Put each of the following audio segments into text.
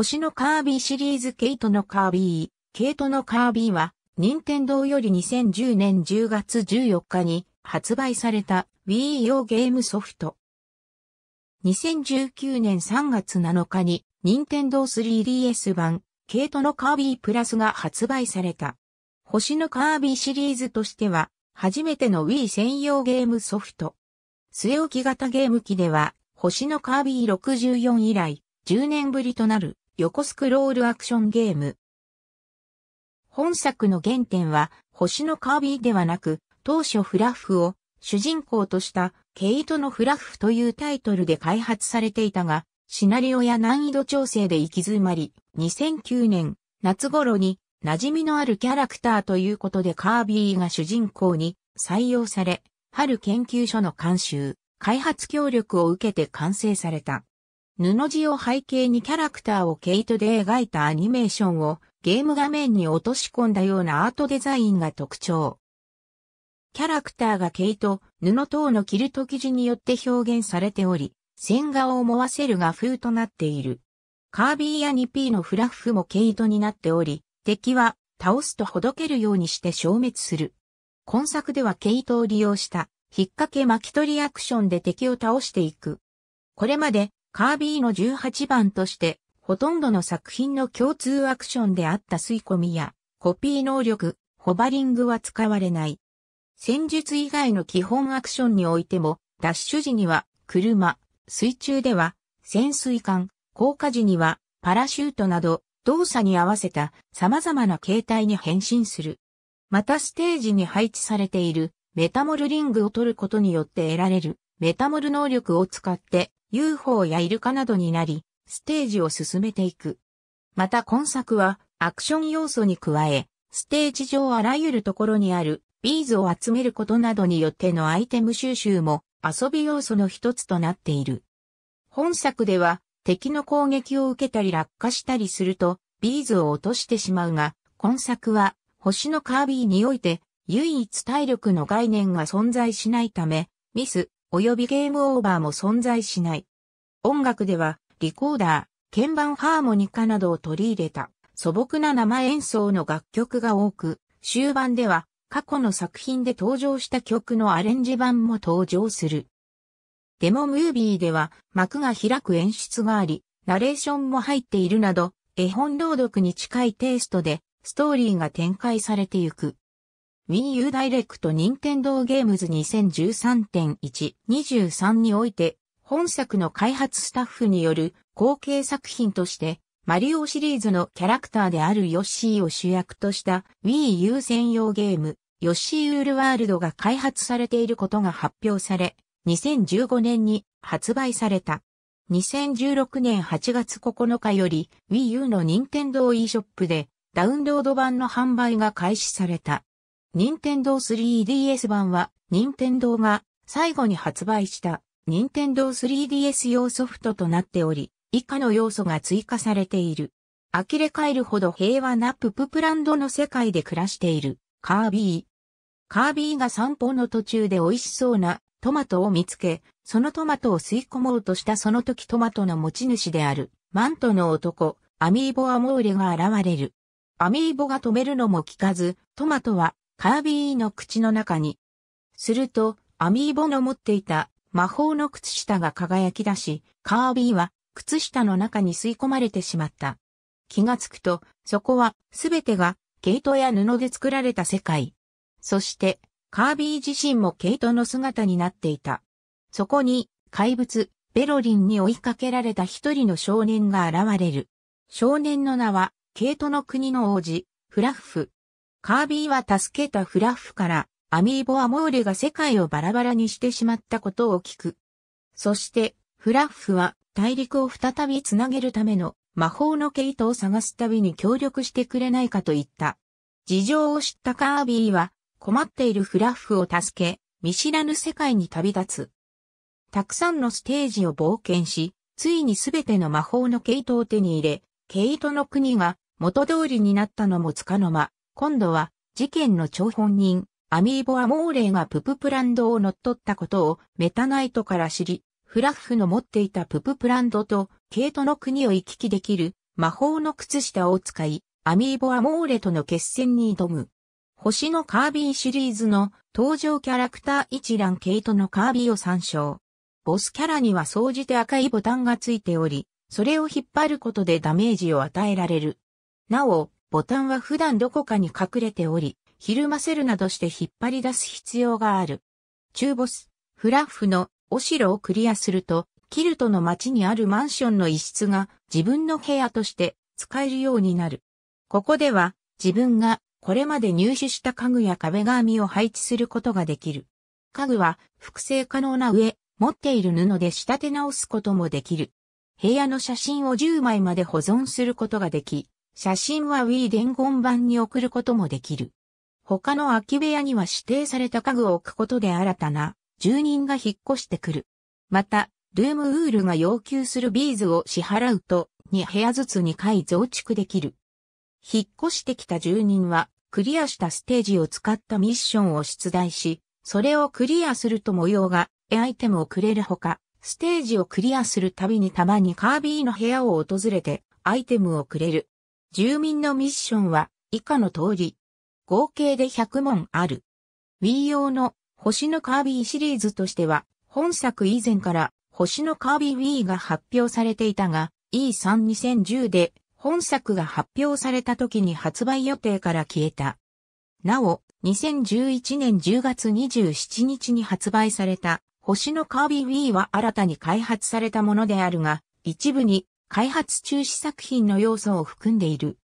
星のカービィシリーズケイトのカービィ。ケイトのカービィは、任天堂より2010年10月14日に発売された Wii 用ゲームソフト。2019年3月7日に任天堂 3DS 版ケイトのカービィプラスが発売された。星のカービィシリーズとしては、初めての Wii 専用ゲームソフト。据え置き型ゲーム機では、星のカービィ64以来、10年ぶりとなる横スクロールアクションゲーム。本作の原点は、星のカービィではなく、当初フラッフを主人公としたケイトのフラッフというタイトルで開発されていたが、シナリオや難易度調整で行き詰まり、2009年夏頃に馴染みのあるキャラクターということでカービィが主人公に採用され、春研究所の監修、開発協力を受けて完成された。布地を背景にキャラクターを毛糸で描いたアニメーションをゲーム画面に落とし込んだようなアートデザインが特徴。キャラクターが毛糸、布等のキルト生地によって表現されており、線画を思わせる画風となっている。カービィやニピーのフラッフも毛糸になっており、敵は倒すとほどけるようにして消滅する。今作では毛糸を利用した、引っ掛け巻き取りアクションで敵を倒していく。これまでカービーの18番として、ほとんどの作品の共通アクションであった吸い込みや、コピー能力、ホバリングは使われない。戦術以外の基本アクションにおいても、ダッシュ時には、車、水中では、潜水艦、降下時には、パラシュートなど、動作に合わせた様々な形態に変身する。またステージに配置されているメタモルリングを取ることによって得られるメタモル能力を使って UFO やイルカなどになり、ステージを進めていく。また今作はアクション要素に加え、ステージ上あらゆるところにあるビーズを集めることなどによってのアイテム収集も遊び要素の一つとなっている。本作では敵の攻撃を受けたり落下したりするとビーズを落としてしまうが、今作は星のカービィにおいて唯一体力の概念が存在しないため、ミス、及びゲームオーバーも存在しない。音楽では、リコーダー、鍵盤ハーモニカなどを取り入れた素朴な生演奏の楽曲が多く、終盤では過去の作品で登場した曲のアレンジ版も登場する。デモムービーでは幕が開く演出があり、ナレーションも入っているなど、絵本朗読に近いテイストでストーリーが展開されていく。Wii U ダイレクト任天堂ゲームズ2013.123において、本作の開発スタッフによる後継作品として、マリオシリーズのキャラクターであるヨッシーを主役とした Wii U 専用ゲーム、ヨッシーウールワールドが開発されていることが発表され、2015年に発売された。2016年8月9日より Wii U の任天堂 e ショップでダウンロード版の販売が開始された。任天堂 3DS 版は、任天堂が最後に発売した任天堂 3DS 用ソフトとなっており、以下の要素が追加されている。呆れ返るほど平和なプププランドの世界で暮らしているカービィ。カービィが散歩の途中で美味しそうなトマトを見つけ、そのトマトを吸い込もうとしたその時トマトの持ち主であるマントの男、アミーボアモーレが現れる。アミーボが止めるのも聞かず、トマトはカービーの口の中に。すると、アミーボの持っていた魔法の靴下が輝き出し、カービーは靴下の中に吸い込まれてしまった。気がつくと、そこはすべてが毛糸や布で作られた世界。そして、カービー自身も毛糸の姿になっていた。そこに、怪物、ベロリンに追いかけられた一人の少年が現れる。少年の名は、毛糸の国の王子、フラッフ。カービーは助けたフラッフから、アミーボ・アモーレが世界をバラバラにしてしまったことを聞く。そして、フラッフは大陸を再びつなげるための魔法の毛糸を探すたびに協力してくれないかと言った。事情を知ったカービーは困っているフラッフを助け、見知らぬ世界に旅立つ。たくさんのステージを冒険し、ついにすべての魔法の毛糸を手に入れ、毛糸の国が元通りになったのもつかの間、今度は事件の張本人、アミーボ・アモーレイがプププランドを乗っ取ったことをメタナイトから知り、フラッフの持っていたプププランドとケイトの国を行き来できる魔法の靴下を使い、アミーボ・アモーレとの決戦に挑む。星のカービィシリーズの登場キャラクター一覧ケイトのカービィを参照。ボスキャラには総じて赤いボタンがついており、それを引っ張ることでダメージを与えられる。なお、ボタンは普段どこかに隠れており、ひるませるなどして引っ張り出す必要がある。中ボス、フラッフのお城をクリアすると、キルトの町にあるマンションの一室が自分の部屋として使えるようになる。ここでは自分がこれまで入手した家具や壁紙を配置することができる。家具は複製可能な上、持っている布で仕立て直すこともできる。部屋の写真を10枚まで保存することができ、写真は Wii 伝言版に送ることもできる。他の空き部屋には指定された家具を置くことで新たな住人が引っ越してくる。また、ルームウールが要求するビーズを支払うと2部屋ずつ2回増築できる。引っ越してきた住人はクリアしたステージを使ったミッションを出題し、それをクリアすると模様がアイテムをくれるほか、ステージをクリアするたびにたまにカービィの部屋を訪れてアイテムをくれる。住民のミッションは以下の通り。合計で100問ある。Wii 用の星のカービィシリーズとしては、本作以前から星のカービィ Wii が発表されていたが、E32010 で本作が発表された時に発売予定から消えた。なお、2011年10月27日に発売された星のカービィ Wii は新たに開発されたものであるが、一部に開発中止作品の要素を含んでいる。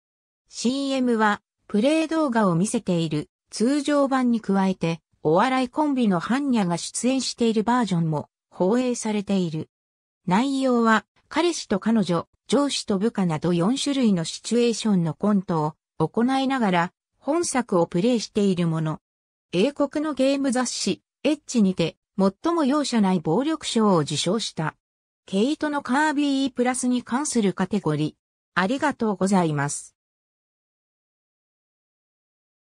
CM は、プレイ動画を見せている通常版に加えて、お笑いコンビのハンニャが出演しているバージョンも放映されている。内容は、彼氏と彼女、上司と部下など4種類のシチュエーションのコントを行いながら、本作をプレイしているもの。英国のゲーム雑誌、エッジにて、最も容赦ない暴力賞を受賞した。毛糸のカービープラスに関するカテゴリー。ありがとうございます。